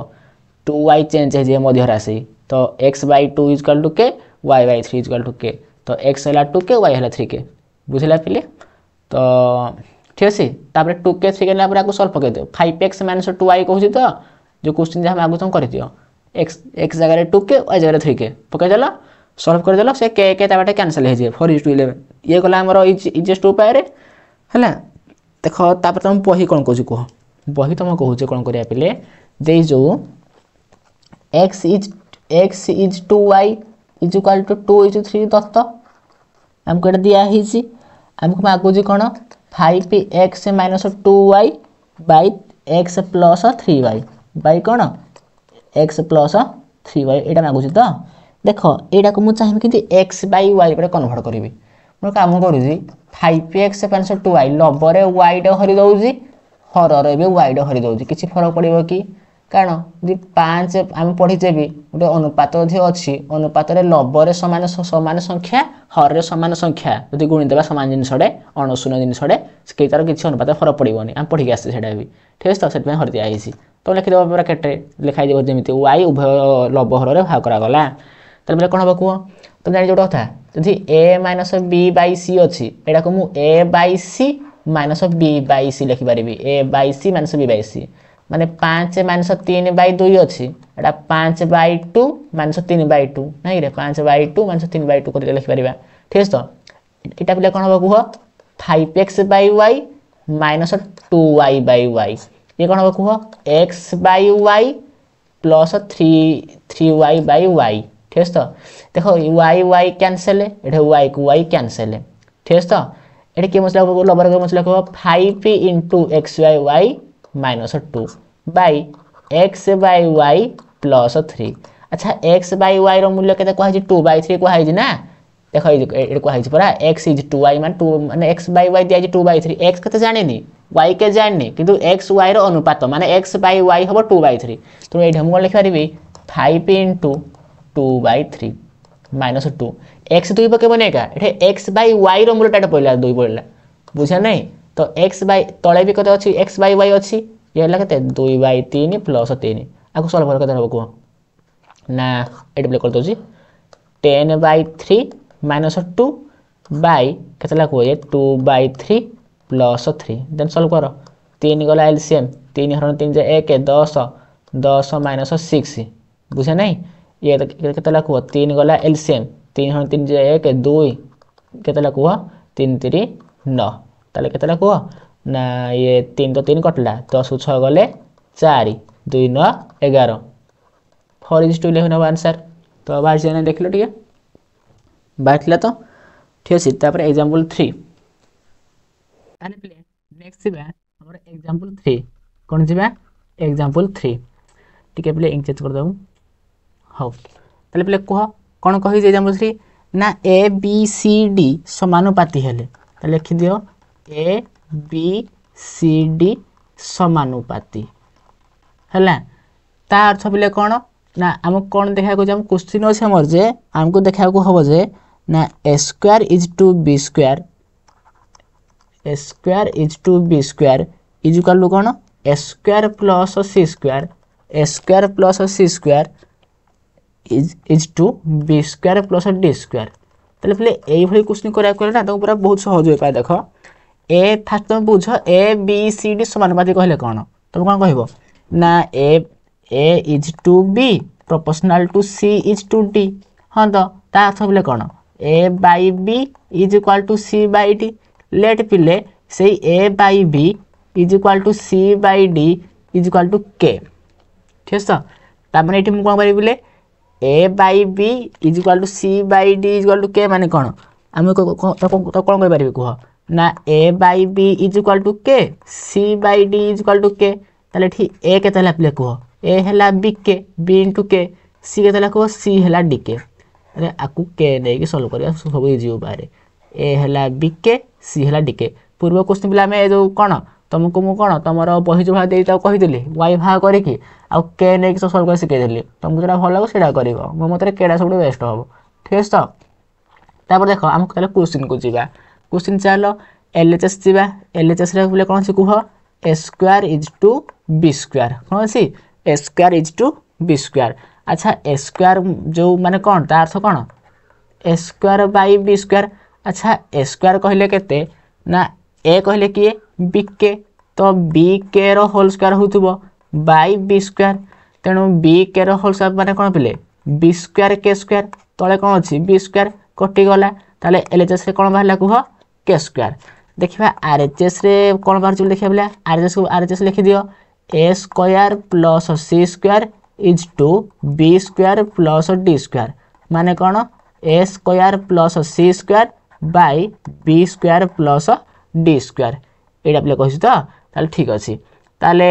टू वाई चेंज है राशि तो x by two is equal to k y by three is equal to k तो एक्स है टू के वाई है थ्री के बुझला पे तो ठीक अच्छे तापर टू के थ्री के ना आपको सल्व पकईदेव five x minus two y कह तो जो क्वेश्चन जहाँ आगे तुम दि एक्स एक्स जगह टू के वाई जगह थ्री के पकईद सल्व करदे से के के बाटे क्यासल हो फोर इज टू इलेवेन ये गला इज टू पाए है देख तापर तुम बही कौन कह बही तुम तो कह कौन करा पे जो x is x is 2y is equal to 2 is to 3 Dutta ଆମକୁ ଏଇଟା ଦିଆହେଇଛି ଆମକୁ ମାଗୁଛି କ'ଣ five x minus two y by x plus three y by କ'ଣ ଏକ୍ସ ପ୍ଲସ୍ ଥ୍ରୀ ୱାଇ ଏଇଟା ମାଗୁଛି ତ ଦେଖ ଏଇଟାକୁ ମୁଁ ଚାହିଁବି କେମିତି ଏକ୍ସ ବାଇ ୱାଇ ଉପରେ କନଭର୍ଟ କରିବି ମୁଁ କାମ କରୁଛି five x minus two y ଲବରେ ୱାଇଟା ହରିଦେଉଛି ହରରେ ବି ୱାଇଟା ହରିଦେଉଛି କିଛି ଫରକ ପଡ଼ିବ କି କାରଣ ଯଦି ପାଞ୍ଚ ଆମେ ପଢ଼ିଛେ ବି ଗୋଟେ ଅନୁପାତ ଯଦି ଅଛି ଅନୁପାତରେ ଲବରେ ସମାନ ସମାନ ସଂଖ୍ୟା ହରରେ ସମାନ ସଂଖ୍ୟା ଯଦି ଗୁଣିଦେବା ସମାନ ଜିନିଷଟେ ଅଣଶୂନ ଜିନିଷଟେ କେହି ତା'ର କିଛି ଅନୁପାତ ଫରକ ପଡ଼ିବନି ଆମେ ପଢ଼ିକି ଆସିଛେ ସେଇଟା ବି ଠିକ୍ ଅଛି ତ ସେଥିପାଇଁ ହର ଦିଆହେଇଛି ତ ଲେଖିଦେବ ବ୍ରାକେଟ୍ରେ ଲେଖାଯିବ ଯେମିତି ୱାଇ ଉଭୟ ଲବ ହରରେ ଭାଗ କରାଗଲା ତାହେଲେ ବୋଲେ କ'ଣ ହେବ କୁହ ତମେ ଜାଣିଛ ଗୋଟେ କଥା ଯଦି a minus B by c ଅଛି ଏଇଟାକୁ ମୁଁ a by c minus B by c ଲେଖିପାରିବି a by c minus B by c ମାନେ ପାଞ୍ଚ ମାଇନସ୍ ତିନି ବାଇ ଦୁଇ ଅଛି ଏଇଟା ପାଞ୍ଚ ବାଇ ଟୁ ମାଇନସ୍ ତିନି ବାଇ ଟୁ ନାଇଁରେ ପାଞ୍ଚ ବାଇ ଟୁ ମାଇନସ୍ ତିନି ବାଇ ଟୁ କରିକି ଲେଖିପାରିବା ଠିକ୍ ଅଛି ତ ଏଇଟା ପିଲା କ'ଣ ହେବ କୁହ five x by y minus two y by y ଇଏ କ'ଣ ହେବ କୁହ x by y plus three three y by y ঠিক আছে তো দেখো ওয়াই ওয়াই ক্যান্সেল এটা ওয়াই কু ওয়াই ক্যান্সেল ঠিক আছে তো এটা কি মশলা লবর মশলা কহ five into x y y minus two by x by y plus three अच्छा एक्स बै वाई रूल्य के टू बै थ्री कहुई ना देख ये कहुई पूरा एक्स इज टू वाई मैं टू मैंने एक्स बै वाई दिखाई टू बै थ्री एक्स के जानी वाई के जानी कि एक्स वाई रुपात मैं एक्स बै वाई हम टू बै थ्री तेनाली कौन लिखिपरि five into two by three minus two x दुई पकेब नहीं एक्स बै वाई रूल्यटा पड़ा दुई पड़ा बुझा नहीं ତ ଏକ୍ସ ବାଇ ତଳେ ବି କେତେ ଅଛି ଏକ୍ସ ବାଇ ୱାଇ ଅଛି ଇଏ ହେଲା କେତେ ଦୁଇ ବାଇ ତିନି ପ୍ଲସ୍ ତିନି ଆକୁ ସଲ୍ଭ କେତେ ହେବ କୁହ ନା ଏଇଠି ପ୍ଲେ କରିଦେଉଛି ten by three minus two by কেতে লাগবে যে two by three plus three then solve কর তিন গলা এলসিএম তিন হরণ তিন যে এক দশ দশ মাইনস সিক্স বুঝে নাই ইয়ে কেতে লাগব তিন গলা এলসিএম তিন হরণ তিন যে এক দুই কেতে লাগব তিন তিরি নয় ताले के कह ना ये तीन तो तीन कटला दस छ गले चार दुई न एगार four is to eleven answer तो बाहर जाना देख लो टे बाहर तो ठीक अच्छे तापर एग्जाम्पल थ्री नेक्स्ट जा एग्जाम्पल थ्री कौन जा एग्जाम्पल थ्री टी पे इंग हाउ ते कह कौन कह थ्री ना ए बी सी डी समानुपाति हेले तो ए बी सी डी समानुपाती है ता अर्थ बोले कौन ना आम कौन देखा क्वेश्चन अच्छे मोर जे आमको देखा हम जे ना a square is to b square a square is to b square is कलु कौन a square plus c square a square plus c square is is to b square plus d square তাহলে ফলে এইভাবে কোশ্চিন করা গেলে না তোমার পুরা বহুত সহজ উপায় দেখো ଏ ଫାଷ୍ଟ ତୁମେ ବୁଝ ଏ ବି ସି ଡି ସମାନୁପାତି କହିଲେ କ'ଣ ତୁମେ କ'ଣ କହିବ ନା a a is to B proportional to c is to d ହଁ ତ ତା ଅର୍ଥ ବୋଲେ କ'ଣ a by B is equal to c by d let ପିଲେ ସେଇ a by B is equal to c by d is equal to k ঠিক আছে তারপরে এটি কোণ করি বলে a by B is equal to c by D is equal to k মানে কোণ আমি কোণ করে পারি কুহ না A by B is equal to K C by D is equal to K তাহলে এটি এ কেতে পিলে কুহ এ হেলা B K B into K C কেতে কুহ সি হেলা ডি কে তাহলে আকু কে নেই সলভ করা সব ইজি উপায় এ হেলা বি কে সি হেলা ডি কে পূর্ব কোশ্চিন পিলা আমি যে কোণ ତୁମକୁ ମୁଁ କ'ଣ ତୁମର ବହି ଯେଉଁ ଭାଗ ଦେଇ ତାକୁ କହିଥିଲି ୱାଇ ଭାଗ କରିକି ଆଉ କେ ନେଇକି ସବୁ ସଲ୍ଭ କରି ଶିଖେଇଥିଲି ତୁମକୁ ଯେଉଁଟା ଭଲ ଲାଗିବ ସେଇଟା କରିବ ମୋ ମତରେ କେଟା ସବୁଠୁ ବେଷ୍ଟ ହେବ ଠିକ୍ ଅଛି ତ ତାପରେ ଦେଖ ଆମକୁ ତାହେଲେ କୋଶ୍ଚିନ୍କୁ ଯିବା কোশ্চিন চাଲ এলএচএস যা এলএচএসরে বলে কোণ আছে কুহ এ square is to b square কোণ আছে a square is to b square আচ্ছা এ স্কোয়ার যে মানে কোণ তা অর্থ কোণ a square by b square আচ্ছা এ স্কোয়ার কহিলে কেতে না এ কহিলে কিয়ে বি কে তো বি কে র হোল স্কোয়ার হউথিব বাই বি স্কোয়ার তেণু বি কে র হোল স্কোয়ার মানে কোণ পিলে বি স্কোয়ার কে স্কোয়ার তলে কোণ অছি বি স্কোয়ার কটিগলা তাহলে এলএচএসরে কোণ বাহারা কুহ কে স্কোয়ার ଦେଖିବା ଆର୍ ଏଚ୍ ଏସ୍ରେ କ'ଣ ବାହାରୁଛି ବୋଲି ଦେଖିବା ବୋଲେ R H R H S ଲେଖିଦିଅ a square plus c square is to B square plus d square ମାନେ କ'ଣ ଏ square plus c square by b square plus d square ଏଇଟା ପିଲା କହିଛୁ ତ ତାହେଲେ ଠିକ୍ ଅଛି ତାହେଲେ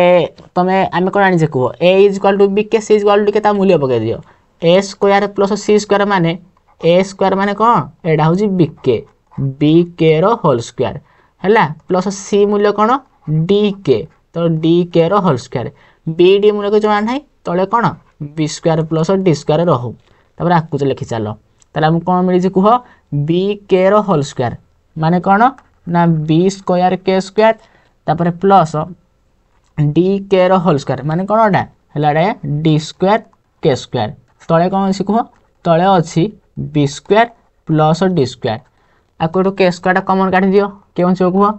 ତୁମେ ଆମେ କ'ଣ ଆଣିଛେ କୁହ a is equal to b k c is equal to k ତା ମୂଲ୍ୟ ପକାଇ ଦିଅ a square plus c square ମାନେ ଏ ସ୍କୋୟାର ମାନେ କ'ଣ ଏଇଟା ହେଉଛି ବି କେ বি কে র হোল স্কোয়ার ହେଲା ପ୍ଲସ୍ ସି ମୂଲ୍ୟ କ'ଣ ଡି କେ ତ ଡି କେର ହୋଲ୍ ସ୍କୋୟାର ବି ଡି ମୂଲ୍ୟକୁ ଜଣା ନାହିଁ ତଳେ କ'ଣ b square plus d square ରହୁ ତାପରେ ଆକୁ ଲେଖି ଚାଲ ତାହେଲେ ଆମକୁ କ'ଣ ମିଳିଛି କୁହ ବି କେର ହୋଲ୍ ସ୍କୋୟାର ମାନେ କ'ଣ ନା ବି ସ୍କୋୟାର କେ ସ୍କୋୟାର ତାପରେ ପ୍ଲସ୍ ଡି କେର ହୋଲ୍ ସ୍କୋୟାର ମାନେ କ'ଣ ଏଇଟା ହେଲା ଏଇଟା ଡି ସ୍କୋୟାର କେ ସ୍କୋୟାର ତଳେ କ'ଣ ଅଛି କୁହ ତଳେ ଅଛି b square plus d square आपको गोटे के स्क्वायर कमन काटि दियो क्यों चौक हुआ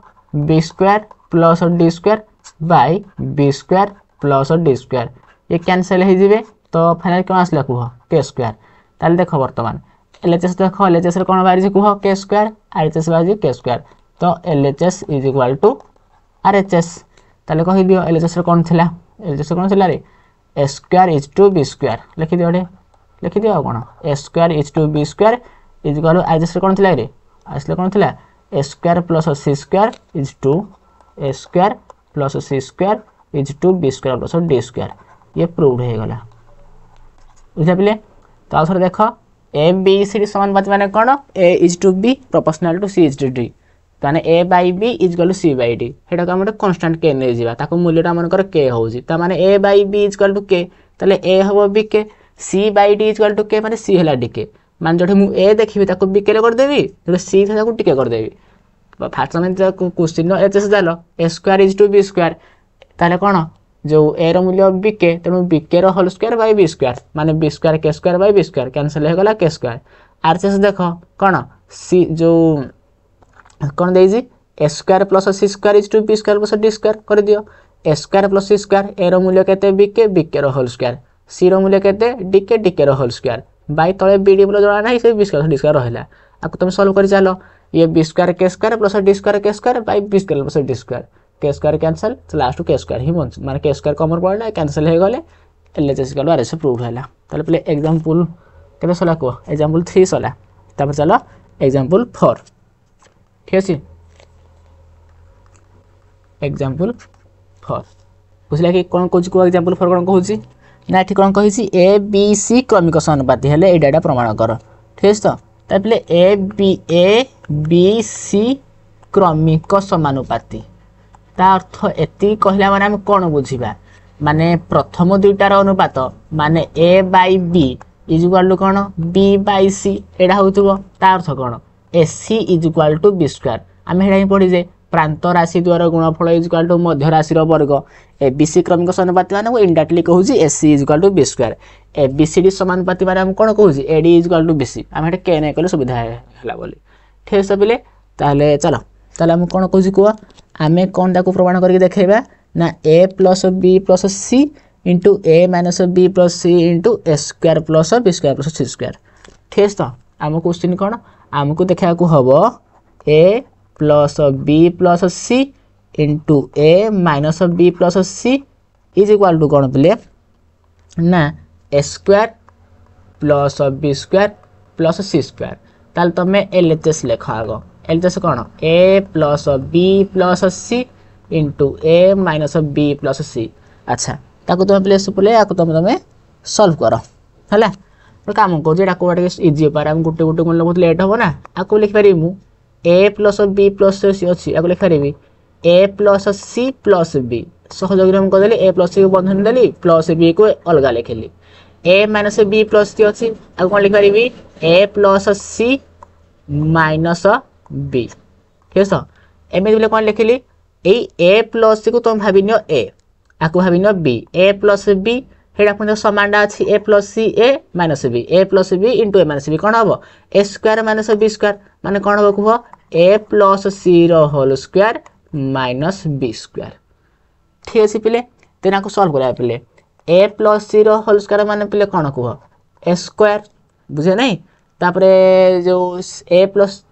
b square plus d square by b square plus d square ये कैनसल हो तो फाइनाल कौन आसला कह के स्क्वायर তাহলে দেখো বর্তমান এলএচএস দেখো এলএচএস কোণ বাহারিছে কুহ কে স্কোয়ার আর এইচএস বাহারিছে কে স্কোয়ার তো LHS is equal to RHS তাহলে কহি দিও এলএচএস কোণ লা এলএচএস কোণ লা রে a square is to b square লিখি দিও রে লিখি দিও কোণ a square is to b square is equal to RHS কোণ লা রে আসলে কোণ ଥିଲା a square plus c square is 2 a square plus c square is 2 b square plus d square ये प्रूव्ड होगा बुझा पे तो आउ थे देख ए बी सी सामान बात मैंने कौन a is to b proportional to c is to d ताने ए बै बी इज गल सी बै डी सेटा को आम गोटे कनस्टाट के नहीं जावा मूल्यटा मनकर के होने a by b is equal to k a हम b k c by d is equal to k मैंने सी है डी के ମାନେ ଯେଉଁଠି ମୁଁ ଏ ଦେଖିବି ତାକୁ ବିକେରେ କରିଦେବି ଯେଉଁଠି ସି ଥାଏ ତାକୁ ଟିକେ କରିଦେବି ଫାଷ୍ଟ ତମେ କୋଶ୍ଚିନ୍ର ଏଚ୍ ଏସ୍ ଜାଲ a square is to b square ତାହେଲେ କ'ଣ ଯେଉଁ ଏର ମୂଲ୍ୟ ବିକେ ତେଣୁ ବିକେର whole square by b square ମାନେ b square k square by b square cancel ହୋଇଗଲା କେ ସ୍କୋୟାର ଆର୍ ଏସ୍ ଦେଖ କ'ଣ ସି ଯେଉଁ କ'ଣ ଦେଇଛି a square plus c square is to b square plus d square କରିଦିଅ a square plus c square ଏର ମୂଲ୍ୟ କେତେ ବି କେ ବି ହୋଲ୍ ସ୍କୋୟାର ସିର ମୂଲ୍ୟ କେତେ d k k d whole square by ତଳେ ବି ଡି ମୂଲ୍ୟ ଜଣା ନାହିଁ ସେ ବି ସ୍କୋୟାର ଡି ସ୍କୋୟାର ରହିଲା ଆକୁ ତୁମେ ସଲ୍ଭ କରି ଚାଲ ଇଏ b square k square plus d square k square by b square plus d square k square cancel ଲାଷ୍ଟକୁ କେ ସ୍କୋୟାର ହିଁ ବଞ୍ଚୁ ମାନେ କେ ସ୍କୋୟାର କମର ପଡ଼ିଲା କ୍ୟାନସଲ୍ ହୋଇଗଲେ ଏଲ୍ ଏଚ୍ ଏସ୍ ଗଲୁ ଆର୍ ଏସ୍ ପ୍ରୁଭ୍ ହେଲା ତାହେଲେ ପିଲେ ଏକ୍ଜାମ୍ପଲ୍ କେତେ ସରିଲା କୁହ ଏକ୍ଜାମ୍ପଲ୍ ଥ୍ରୀ ସରିଲା ତାପରେ ଚାଲ ଏକ୍ଜାମ୍ପଲ୍ ଫୋର୍ ଠିକ୍ ଅଛି ଏକ୍ଜାମ୍ପଲ୍ ଫୋର୍ ବୁଝିଲା କି କ'ଣ କହୁଛି କୁହ ଏକ୍ଜାମ୍ପଲ୍ ଫୋର୍ କ'ଣ କହୁଛି না এটি କ'ଣ କହିଛି ଏ ବି ସି କ୍ରମିକ ସମାନୁପାତି ହେଲେ ଏଇ ଡାଟା ପ୍ରମାଣ କର ଠିକ୍ ଅଛି ତ ତାପରେ ଏ ବି ଏ ବି ସି କ୍ରମିକ ସମାନୁପାତି ତା ଅର୍ଥ ଏତିକି କହିଲା ମାନେ ଆମେ କ'ଣ ବୁଝିବା ମାନେ ପ୍ରଥମ ଦୁଇଟାର ଅନୁପାତ ମାନେ A by B equal to କ'ଣ ବି ବାଇ ସି ଏଇଟା ହେଉଥିବ ତା ଅର୍ଥ କ'ଣ A C equal to B square ଆମେ ସେଇଟା ହିଁ ପଢ଼ିଛେ ପ୍ରାନ୍ତ ରାଶି ଦ୍ୱାରା ଗୁଣଫଳ ଇଜୁକାଲ୍ ଟୁ ମଧ୍ୟ ରାଶିର ବର୍ଗ ଏ ବି ସି କ୍ରମିକ ସମାନୁପାତୀମାନଙ୍କୁ ଇଣ୍ଡାକ୍ଟଲି କହୁଛି A C equal to B square A B C D ସମାନୁପାତୀମାନେ ଆମେ କ'ଣ କହୁଛି A D equal to B C ଆମେ ଏଠି କେ ନାଇଁ କଲେ ସୁବିଧା ହେଲା ବୋଲି ଠିକ୍ ଅଛି ପିଲେ ତାହେଲେ ଚାଲ ତାହେଲେ ଆମେ କ'ଣ କହୁଛି କୁହ ଆମେ କ'ଣ ତାକୁ ପ୍ରମାଣ କରିକି ଦେଖାଇବା ନା ଏ plus b plus c into ଏ minus b plus c into ଏ ସ୍କୋୟାର ପ୍ଲସ୍ ବି ସ୍କୋୟାର ପ୍ଲସ୍ ସି ସ୍କୋୟାର ଠିକ୍ ଅଛି ତ ଆମ କୋଶ୍ଚିନ୍ କ'ଣ ଆମକୁ ଦେଖିବାକୁ ହେବ a plus of b plus of c into a minus of b plus of c is equal to कौन पे ना a square plus of b square plus c square ताल तुम एल एच एस लेख आग एल एच एस कौन a plus of b plus c into a minus of b plus c अच्छा ताको तुम प्लेस पले या तुम तुम सल्व कर है कम कौन ये इजी उपाय आम गोटे गोटे बहुत लेट हम ना आपको लिखिपारी मु a plus b plus c ଅଛି ଆକୁ ଲେଖାରିବି a plus c plus b ସହଯୋଗରେ ମୁଁ କରିଦେଲି ଏ ପ୍ଲସ୍ ସିକୁ ବନ୍ଧନୀ ଦେଲି ପ୍ଲସ୍ ବିକୁ ଅଲଗା ଲେଖିଲି a minus b plus c ଅଛି ଆଉ କ'ଣ ଲେଖିପାରିବି a plus c minus b ଠିକ୍ ଅଛି ଏମିତି ବୋଲେ କ'ଣ ଲେଖିଲି ଏଇ ଏ ପ୍ଲସ୍ ସିକୁ ତୁମେ ଭାବିନିଅ ଏ ଆକୁ ଭାବିନିଅ ବି ଏ ପ୍ଲସ୍ ବି ସେଇଟା ପୁଣି ସମାନଟା ଅଛି a plus c a minus B a plus B into A minus b କ'ଣ ହେବ a square minus B square ମାନେ କ'ଣ ହେବ କୁହ a plus c whole square minus B square ठीक अच्छे पे तेना सल्व कराया पे a plus c whole square मान पे कौन कह ए स्क्वायर बुझे ना तापर जो ए प्लस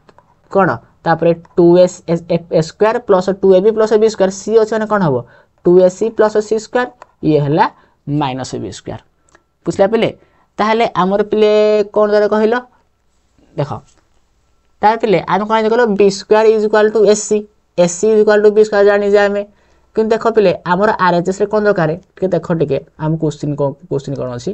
कौन तापर two s a square plus two A B plus B square c अच्छे मैंने कौन हम two a c plus c square ये है माइनस बी स्क्वायर बुझला पे आमर पे कौन द्वारा कहल देख ତାହେଲେ ଆମେ କ'ଣ କହିଲୁ b square is equal to s c s c is equal to B square ଜାଣିଛେ ଆମେ କିନ୍ତୁ ଦେଖ ପିଲେ ଆମର ଆର୍ ଏଚ୍ ଏସ୍ରେ କ'ଣ ଦରକାର ଟିକେ ଦେଖ ଟିକେ ଆମ କୋଶ୍ଚିନ୍ କୋଶ୍ଚିନ୍ କ'ଣ ଅଛି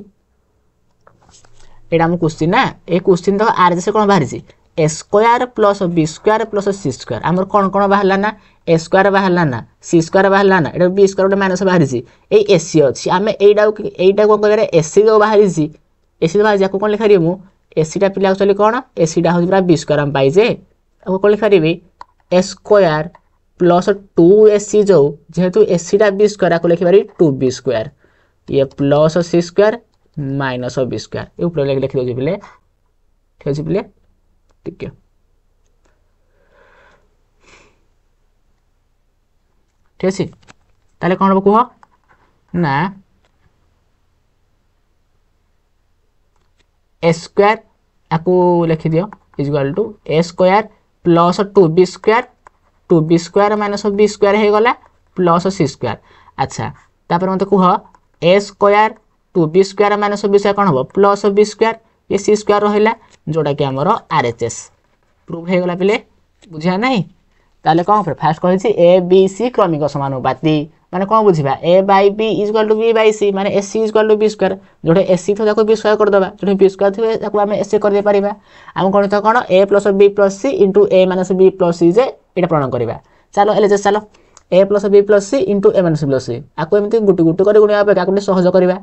ଏଇଟା ଆମ କୋଶ୍ଚିନ୍ ନା ଏ କୋଶ୍ଚିନ୍ ଦେଖ ଆର୍ ଏଚ୍ ଏସ୍ରେ କ'ଣ ବାହାରିଛି a square plus B square plus c square ଆମର କ'ଣ କ'ଣ ବାହାରିଲା ନା ଏ ସ୍କୋୟାର ବାହାରିଲା ନା ସି ସ୍କୋୟାର ବାହାରିଲା ନା ଏଇଟା ବି ସ୍କୋୟାର ଗୋଟେ ମାଇନସ୍ ବାହାରିଛି ଏଇ ଏସି ଅଛି ଆମେ ଏଇଟାକୁ ଏଇଟା କ'ଣ କହିବାରେ ଏସି ଯେଉଁ ବାହାରିଛି ଏସି ଯେଉଁ ବାହାରିଛି ଆକୁ କ'ଣ ଲେଖାରିବି ମୁଁ एसीटा पिला एक्चुअली कौन एसीटा हूँ पूरा बी आम पाइजे कौन लिखी पारि a square plus two a c जो जेहेतु एसीटा बी स्क् आपको लिखे टू बी स्क्वयर ये plus c square minus B square ये उपर लेकिन लिखी दे ठीक अच्छे ठीक ठीक अच्छे तेल कौन कह ना ए स्क्वायर आपको लिखिदि is equal to a square plus two b square two b square minus B square होगा प्लस सी स्क्वायर अच्छा तापर मत कह ए square two b square minus B square कौन हम प्लस बी स्क्वायर ये सी स्क्वायर रहा जोटा कि आमर आर एच एस प्रूफ होगा पे बुझा ना तेल कौन फास्ट कहे ए बी सी क्रमिक समानुपाती ମାନେ କ'ଣ ବୁଝିବା a by B is equal to B by c ମାନେ s c is equal to B square ଯେଉଁଠି ଏସ୍ ସି ଥିବ ତାକୁ ବି ସ୍କୋୟାର କରିଦେବା ଯେଉଁଠି ବି ସ୍କୋୟାର ଥିବ ତାକୁ ଆମେ ଏସ୍ ସି କରିଦେଇପାରିବା ଆମ କ'ଣ ତ କ'ଣ a plus b plus c into A minus b plus c ଯେ ଏଇଟା ପ୍ରଣୟ କରିବା ଚାଲ ଏଲ୍ ଏଚ୍ ଚାଲ a plus b plus c into A minus plus c ଆକୁ ଏମିତି ଗୁଟି ଗୁଟି କରି ଗୁଣିବା ଅପେକ୍ଷା ଆକୁ ଟିକେ ସହଜ କରିବା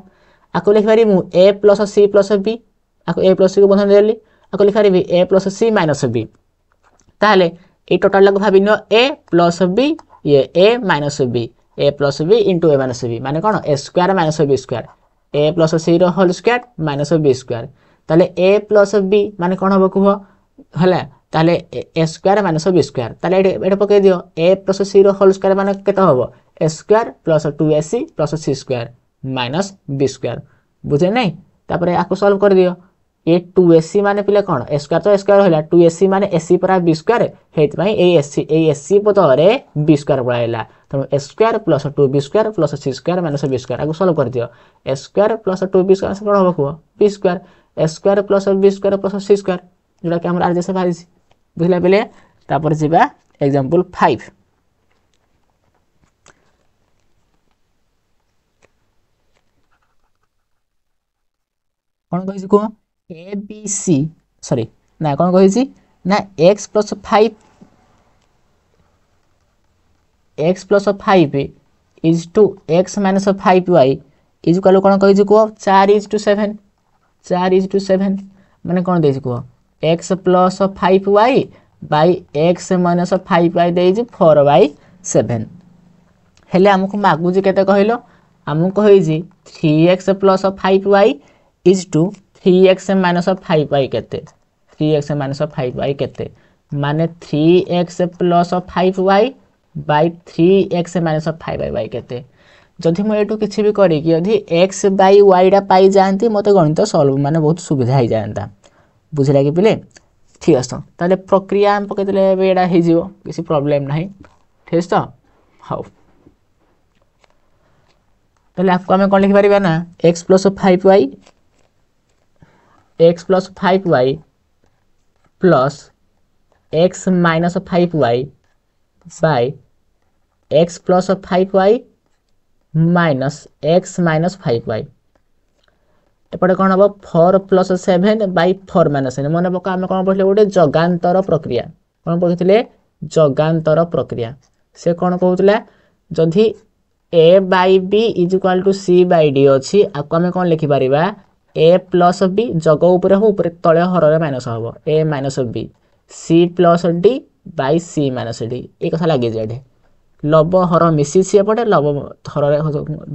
ଆକୁ ଲେଖିପାରିବି ମୁଁ a plus c plus b ଆକୁ ଏ ପ୍ଲସ୍ ସିକୁ ବନ୍ଧନ ଦେଲି ଆକୁ ଲେଖିପାରିବି a plus c minus b ତାହେଲେ ଏଇ ଟୋଟାଲ୍ଟାକୁ ଭାବି ନିଅ ଏ ପ୍ଲସ୍ ବି ଇଏ a minus b a plus b into a minus b मान कौन a square minus B square a plus c whole square minus B square তাহলে এ প্লস বি মানে কম হব কুহ হলে তাহলে a square minus B square তাহলে এটা এটা পকাই দিও a plus c whole square মানে কত হব a square plus two a c plus c square minus B square বুঝে নাই তারপরে আকু সলভ করে দিও এ টু এ সি মানে পিলে কোণ এ স্কোয়ার তো এ স্কোয়ার হল টু এ সি মানে এ সি পরা বি স্কোয়ার সেইপাই এই এ সি এই এ সি পদরে বি স্কোয়ার পড়াইলা ତେଣୁ a square plus two B square plus c square minus B square ଆକୁ ସଲ୍ଭ କରିଦିଅ a square plus two B square କ'ଣ ହେବ କୁହ b square a square plus B square plus c square ଯେଉଁଟାକି ଆମର ଆର୍ ଜେସ୍ ବାହାରିଛି ବୁଝିଲା ବେଲେ ତାପରେ ଯିବା ଏକ୍ଜାମ୍ପଲ୍ ଫାଇଭ୍ କ'ଣ କହିଛି କୁହ ଏ ବି ସି ସରି ନା କ'ଣ କହିଛି ନା x plus five x plus five is two x minus five y is କାଲୁ କ'ଣ କହିଛି କୁହ ଚାରି ଇଜ୍ ଟୁ ସେଭେନ୍ ଚାରି ଇଜ୍ ଟୁ ସେଭେନ୍ ମାନେ କ'ଣ ଦେଇଛି କୁହ x plus five y by x minus five y ଦେଇଛି ଫୋର୍ ବାଇ ସେଭେନ୍ ହେଲେ ଆମକୁ ମାଗୁଛି କେତେ କହିଲ ଆମକୁ କହିଛି three x plus five y is to three x minus five y କେତେ three x minus five y କେତେ ମାନେ three x plus five y by three x minus five by y के जदि मुझे किसी भी करी यदि एक्स बै वाईटा पाई मत तो गणित सल्व तो मैंने बहुत सुविधा हो जाता बुझला कि पे ठीक अस त प्रक्रिया पकड़ा किसी प्रोब्लेम ना ठीक तो हाउ तेल आपको आम कौन लिखिपर ना x plus five y x plus five y plus x minus five y by x plus five y minus x minus five y এপটে কোণ হব four plus seven by four minus seven মনে পকা আমি কোণ পড়লে গোটে যগান্তর প্রক্রিয়া কোণ পড়িলে जगातर प्रक्रिया से कौन कहला जदि a by b is equal to c by d अच्छी आपको आम कौन लिखिपर ए प्लस बी जग उपर हम तले हर माइनस हम a minus b c plus d by c minus d ये कथा लगे ଲବହର ମିଶିଛି ଏପଟେ ଲବ ହରରେ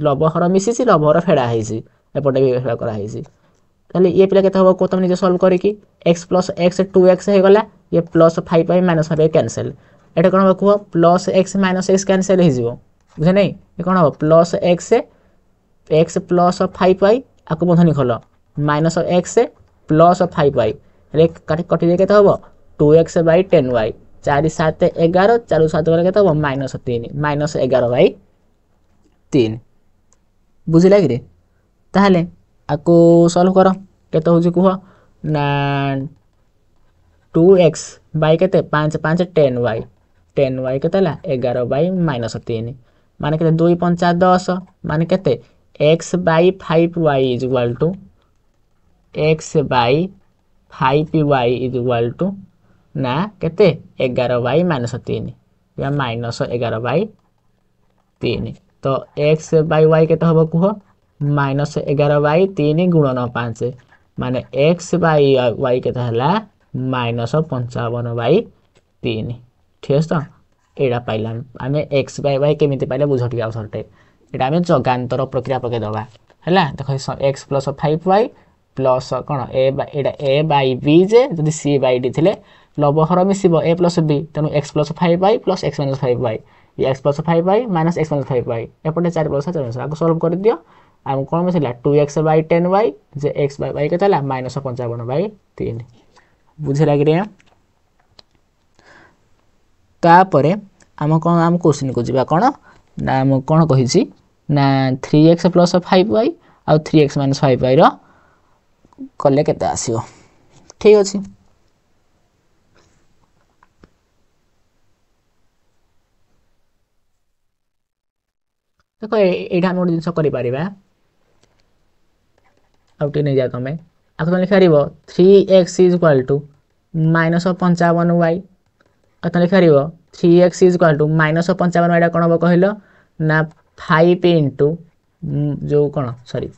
ଲବହର ମିଶିଛି ଲବହର ଫେଡ଼ା ହେଇଛି ଏପଟେ ବି ଫେଡ଼ା କରାହେଇଛି ତାହେଲେ ଇଏ ପିଲା କେତେ ହେବ କୁହ ତୁମେ ନିଜେ ସଲ୍ଭ କରିକି x plus x two x ହେଇଗଲା ଇଏ ପ୍ଲସ୍ ଫାଇଭ୍ ପାଇଁ ମାଇନସ୍ ଫାଇଭ୍ କ୍ୟାନସେଲ୍ ଏଇଟା କ'ଣ ହେବ କୁହ plus x minus x cancel ହେଇଯିବ ବୁଝେ ନାହିଁ ଏ କ'ଣ ହେବ plus x x plus five ପାଇ ଆକୁ ବନ୍ଧନୀ ଖୋଲ ମାଇନସ୍ ଏକ୍ସ ପ୍ଲସ୍ ଫାଇଭ୍ ପାଇ ହେଲେ କାଟି କଟିଯାଇ କେତେ ହେବ two X by ten y चार सात एगार चार सात गले कैसे माइनस तीन माइनस एगार बै तीन बुझला कि सल्व कर के हो कह टू एक्स बै के पाँच पाँच टेन वाई टेन वाई के एगार बै माइनस तीन मान के दुई पंचा दस मान के X by five Y equal to X by five Y equal to ନା କେତେ ଏଗାର ବାଇ ମାଇନସ୍ ତିନି ମାଇନସ୍ ଏଗାର ବାଇ ତିନି ତ ଏକ୍ସ ବାଇ ୱାଇ କେତେ ହେବ କୁହ ମାଇନସ୍ ଏଗାର ବାଇ ତିନି ଗୁଣନ ପାଞ୍ଚ ମାନେ ଏକ୍ସ ବାଇ ୱାଇ କେତେ ହେଲା ମାଇନସ୍ ପଞ୍ଚାବନ ବାଇ ତିନି ଠିକ୍ ଅଛି ତ ଏଇଟା ପାଇଲା ଆମେ ଏକ୍ସ ବାଇ ୱାଇ କେମିତି ପାଇଲେ ବୁଝ ଟିକେ ଆଉ ଥରଟେ ଏଇଟା ଆମେ ଯଗାନ୍ତର ପ୍ରକ୍ରିୟା ପକାଇଦେବା ହେଲା ଦେଖ x plus five y plus কোণ এ এটা এ বাই বি যে যদি সি বাই ডি ଥିଲେ লব হর মিশিব এ প্লস বি তেমন x plus five by plus x minus five by x plus five by minus x minus five by এপটে চারি প্লস চারি মাইনস আগে সলভ করে দিও আমি কোণ মিশিলা two x by ten by যে এক্স বাই বাই কেতে মাইনস পঞ্চাবন বাই তিন বুঝিলা কি তাপরে আম কোণ আম কোশ্চিনকু যা কোণ না কোণ কহিছি না three x plus five by আউ থ্রি এক্স মাইনস ফাইভ বাইর কলে কেতে আসব ঠিক আছে দেখ এইটা আমি গোটে জিনিস করিপারা আউ টিকে নিয়ে যাও তুমি আকু তুমি লিখিপার three x is equal to minus পঞ্চাবন ওয়াই ଆଉ ତୁମେ ଲେଖିପାରିବ three x is equal to minus ପଞ୍ଚାବନ ଏଇଟା କ'ଣ ହେବ କହିଲ ନା ଫାଇଭ୍ ଇଣ୍ଟୁ ଯେଉଁ କ'ଣ ସରି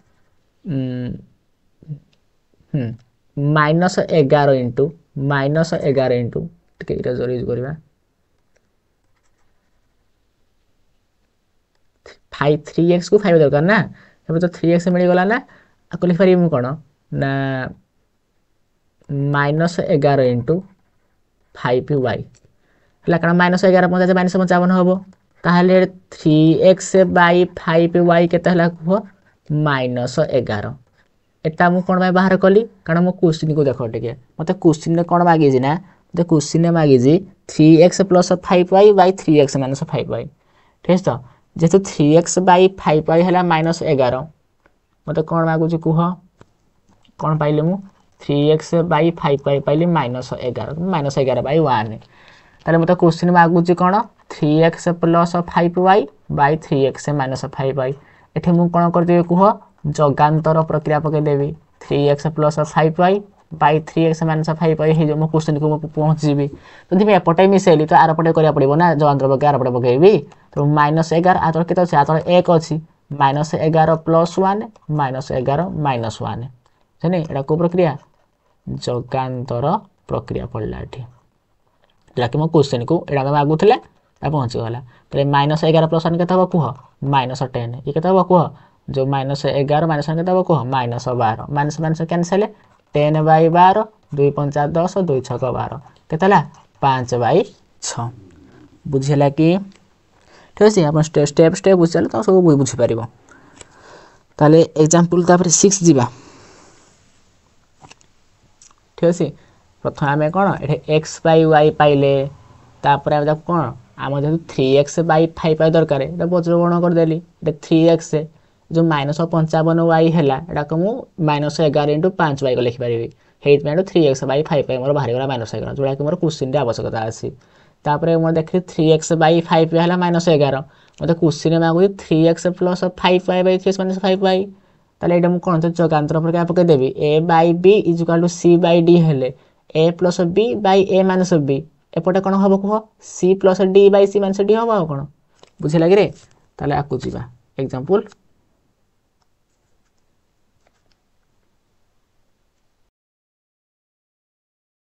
ମାଇନସ୍ ଏଗାର ଇଣ୍ଟୁ ମାଇନସ୍ ଏଗାର ଇଣ୍ଟୁ ଟିକେ ଇରେଜର୍ ୟୁଜ୍ କରିବା ଫାଇଭ ଥ୍ରୀ ଏକ୍ସକୁ ଫାଇଭ ଦରକାର ନା ଏବେ ତ ଥ୍ରୀ ଏକ୍ସ ମିଳିଗଲା ନା ଆକୁ ଲେଖିପାରିବି ମୁଁ କ'ଣ ନା ମାଇନସ୍ ଏଗାର ଇଣ୍ଟୁ ଫାଇଭ ୱାଇ ହେଲା କାରଣ ମାଇନସ୍ ଏଗାର ପଞ୍ଚାଶ ମାଇନସ୍ ପଞ୍ଚାବନ ହେବ ତାହେଲେ three x by five y କେତେ ହେଲା କୁହ ମାଇନସ୍ ଏଗାର ଏଟା ମୁଁ କ'ଣ ପାଇଁ ବାହାର କଲି କାରଣ ମୁଁ କୋଶ୍ଚିନ୍କୁ ଦେଖ ଟିକେ ମୋତେ କୋଶ୍ଚିନ୍ରେ କ'ଣ ମାଗିଛି ନା ମୋତେ କୋଶ୍ଚିନ୍ରେ ମାଗିଛି three x plus five y by three x minus five y ঠিক আছে তো যেহেতু three x by five y হল মাইনস এগার মতো কম মাগুছি কুহ কম পাইলি মু three x by five y পাইলি মাইনস এগার মাইনস এগার বাই ওয়ান তাহলে মতো কোশ্চিন মাগুছি কোণ three x plus five y by three x minus five y এটি মু কোণ করে কুহ जगातर प्रक्रिया पकईदेवी three x plus five y by three x minus five y हो क्वेश्चन को पहुँची तो जी एपटे मिसेली तो आरपटे करा पड़ो ना जगान पकड़ आरपटे पकईबी तो माइनस एगार आतर के आर एक अच्छी माइनस एगार प्लस वन माइनस एगार माइनस वन से यहाँ कौ प्रक्रिया जगातर प्रक्रिया पड़ा जो कि मो क्वेश्चन को ତୁମେ ଆଗୁଥିଲେ ତା ପହଞ୍ଚିଗଲା ତାହେଲେ ମାଇନସ୍ ଏଗାର ପ୍ଲସ୍ ୱାନ୍ କେତେ ହେବ କୁହ ମାଇନସ୍ जो माइनस एगार माइनस संख्या देव कह माइनस बार minus minus cancel ten by बार दुई पंचा दस दुई छक बार के पाँच बै छ बुझेगा कि ঠিক আছে আপনার স্টেপ স্টেপ বুঝলে তো সব বুঝিপার তাহলে এক্সাম্পল তাপরে সিক্স যা ঠিক আছে প্রথমে আমি কোণ এটি এক্স বাই ওয়াই পাইলে তাপরে আমি তাকে কোণ আমার যেহেতু থ্রি এক্স বাই ফাইভ পাই দরকার এটা বজ্রবর্ণ করেদেলি এটা থ্রি এক্স जो माइनस ପଞ୍ଚାବନ ୱାଇ ହେଲା ଏଟାକୁ ମୁଁ ମାଇନସ୍ ଏଗାର ଇଣ୍ଟୁ ପାଞ୍ଚ ୱାଇକୁ ଲେଖିପାରିବି ସେଇଥିପାଇଁ ଥ୍ରୀ ଏକ୍ସ ବାଇ ଫାଇଭ୍ ପାଇଁ ମୋର ବାହାରିଗଲା ମାଇନସ୍ ଏଗାର ଯେଉଁଟାକି ମୋର କୋଶ୍ଚିନ୍ରେ ଆବଶ୍ୟକତା ଅଛି ତାପରେ ମୁଁ ଦେଖିଲି three x by five y ହେଲା ମାଇନସ୍ ଏଗାର ମୋତେ କୋଶ୍ଚିନ୍ରେ ମାଗୁଛି three x plus five y by three x minus five y ତାହେଲେ ଏଇଟା ମୁଁ କ'ଣ ଯୋଗାନ୍ତର ପରିକା ପକାଇଦେବି a by B is equal to c by d ହେଲେ a plus b by a minus b ଏପଟେ କ'ଣ ହେବ କୁହ c plus d by c minus d ହେବ ଆଉ କ'ଣ ବୁଝିଲା କିରେ ତାହେଲେ ଆକୁ ଯିବା ଏକ୍ଜାମ୍ପଲ୍